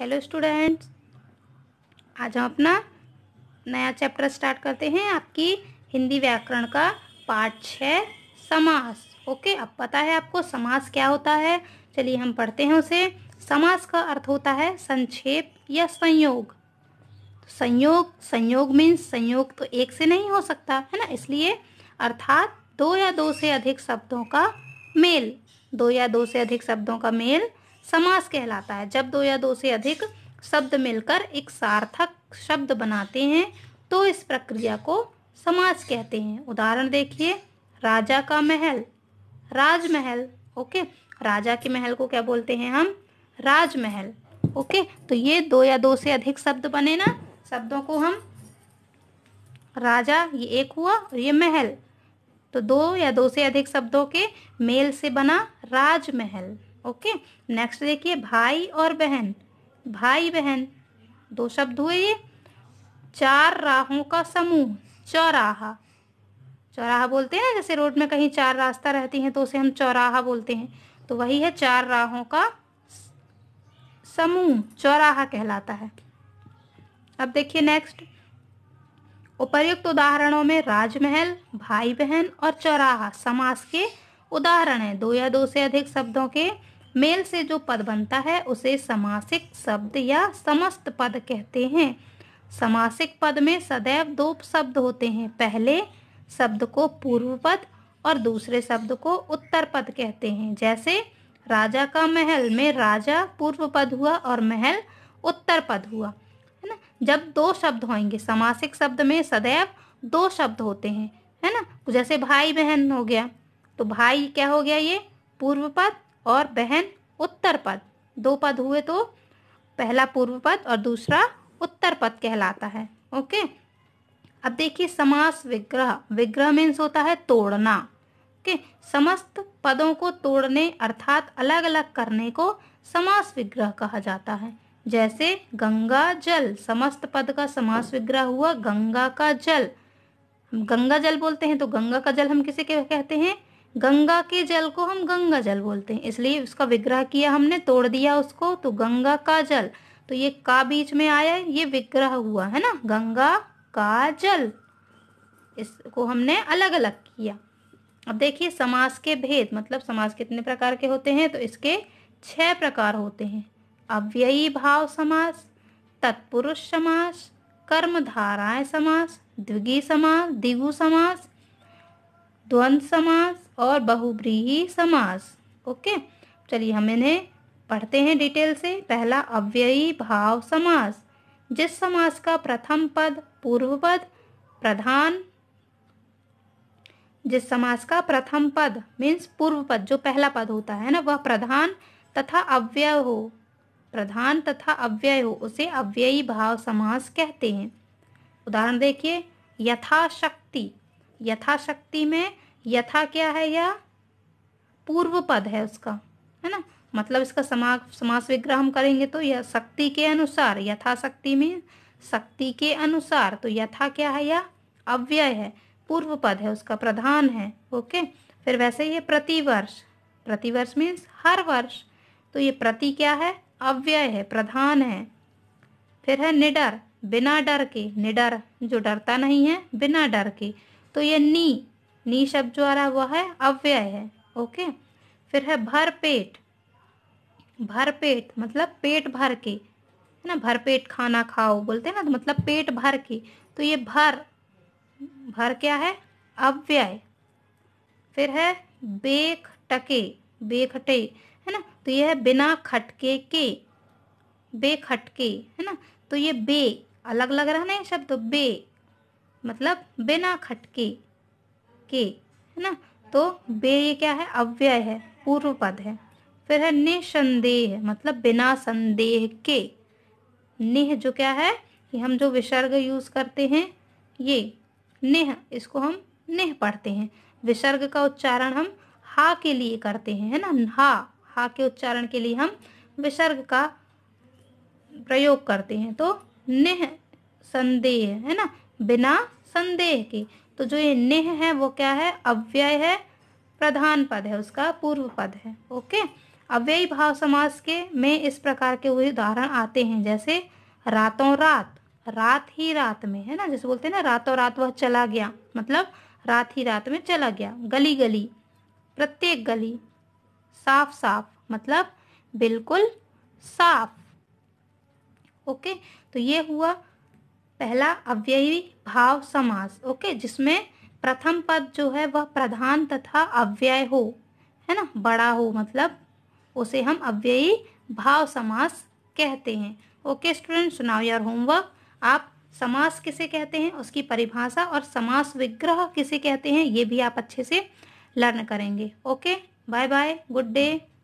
hello students आज हम अपना नया चैप्टर स्टार्ट करते हैं आपकी हिंदी व्याकरण का पार्ट छः समास ओके अब पता है आपको समास क्या होता है चलिए हम पढ़ते हैं उसे समास का अर्थ होता है संक्षेप या संयोग तो संयोग संयोग मीन्स संयोग तो एक से नहीं हो सकता है ना इसलिए अर्थात दो या दो से अधिक शब्दों का मेल दो या दो से अधिक शब्दों का मेल समास कहलाता है जब दो या दो से अधिक शब्द मिलकर एक सार्थक शब्द बनाते हैं तो इस प्रक्रिया को समास कहते हैं उदाहरण देखिए राजा का महल राजमहल ओके राजा के महल को क्या बोलते हैं हम राजमहल ओके तो ये दो या दो से अधिक शब्द बने ना शब्दों को हम राजा ये एक हुआ और ये महल तो दो या दो से अधिक शब्दों के मेल से बना राजमहल ओके नेक्स्ट देखिए भाई और बहन भाई बहन दो शब्द हुए ये चार राहों का समूह चौराहा चौराहा बोलते हैं ना जैसे रोड में कहीं चार रास्ता रहती हैं तो उसे हम चौराहा बोलते हैं तो वही है चार राहों का समूह चौराहा कहलाता है अब देखिए नेक्स्ट उपर्युक्त उदाहरणों में राजमहल भाई बहन और चौराहा समास के उदाहरण है दो या दो से अधिक शब्दों के मेल से जो पद बनता है उसे समासिक शब्द या समस्त पद कहते हैं समासिक पद में सदैव दो शब्द होते हैं पहले शब्द को पूर्व पद और दूसरे शब्द को उत्तर पद कहते हैं जैसे राजा का महल में राजा पूर्व पद हुआ और महल उत्तर पद हुआ है ना जब दो शब्द होंगे समासिक शब्द में सदैव दो शब्द होते हैं है ना जैसे भाई बहन हो गया तो भाई क्या हो गया ये पूर्व पद और बहन उत्तर पद दो पद हुए तो पहला पूर्व पद और दूसरा उत्तर पद कहलाता है ओके अब देखिए समास विग्रह विग्रह मीन्स होता है तोड़ना ओके समस्त पदों को तोड़ने अर्थात अलग अलग करने को समास विग्रह कहा जाता है जैसे गंगा जल समस्त पद का समास विग्रह हुआ गंगा का जल गंगा जल बोलते हैं तो गंगा का जल हम किसे कहते हैं गंगा के जल को हम गंगा जल बोलते हैं इसलिए उसका विग्रह किया हमने तोड़ दिया उसको तो गंगा का जल तो ये का बीच में आया है ये विग्रह हुआ है ना गंगा का जल इसको हमने अलग अलग किया अब देखिए समास के भेद मतलब समास कितने प्रकार के होते हैं तो इसके छह प्रकार होते हैं अव्ययी भाव समास तत्पुरुष समास कर्म धाराएं समास द्विगी समास दिगु समास द्वंद्व समास और बहुब्रीही समास ओके चलिए हम इन्हें पढ़ते हैं डिटेल से पहला अव्ययी भाव समास जिस समास का प्रथम पद पूर्व पद प्रधान जिस समास का प्रथम पद मीन्स पूर्व पद जो पहला पद होता है ना वह प्रधान तथा अव्यय हो प्रधान तथा अव्यय हो उसे अव्ययी भाव समास कहते हैं उदाहरण देखिए यथाशक्ति यथाशक्ति में यथा क्या है यह पूर्व पद है उसका है ना मतलब इसका समाग समास विग्रह हम करेंगे तो यह शक्ति के अनुसार यथाशक्ति में शक्ति के अनुसार तो यथा क्या है यह अव्यय है पूर्व पद है उसका प्रधान है ओके फिर वैसे ये प्रतिवर्ष प्रतिवर्ष मीन्स हर वर्ष तो ये प्रति क्या है अव्यय है प्रधान है फिर है निडर बिना डर के निडर जो डरता नहीं है बिना डर के तो ये नी नी शब्द जो आ रहा है वह है अव्यय है ओके फिर है भर पेट भर पेट मतलब पेट भर के है ना भर पेट खाना खाओ बोलते हैं ना तो मतलब पेट भर के तो ये भर भर क्या है अव्यय फिर है बेख टके बेखटे है ना तो ये है बिना खटके के बेखटके है ना तो ये बे अलग लग रहा है ना ये शब्द बे मतलब बिना खटके के है ना तो बे ये क्या है अव्यय है पूर्व पद है फिर है निसंदेह मतलब बिना संदेह के निह जो क्या है कि हम जो विसर्ग यूज करते हैं ये नेह इसको हम नेह पढ़ते हैं विसर्ग का उच्चारण हम हा के लिए करते हैं है ना हा हा के उच्चारण के लिए हम विसर्ग का प्रयोग करते हैं तो नेह संदेह है ना बिना संदेह के तो जो ये नेह है वो क्या है अव्यय है प्रधान पद है उसका पूर्व पद है ओके अव्ययी भाव समास के में इस प्रकार के उदाहरण आते हैं जैसे रातों रात रात ही रात में है ना जैसे बोलते हैं ना रातों रात वह चला गया मतलब रात ही रात में चला गया गली गली प्रत्येक गली साफ साफ मतलब बिल्कुल साफ ओके तो ये हुआ पहला अव्ययी भाव समास ओके जिसमें प्रथम पद जो है वह प्रधान तथा अव्यय हो है ना बड़ा हो मतलब उसे हम अव्ययी भाव समास कहते हैं ओके स्टूडेंट सुनाओ योर होमवर्क आप समास किसे कहते हैं उसकी परिभाषा और समास विग्रह किसे कहते हैं ये भी आप अच्छे से लर्न करेंगे okay bye bye good day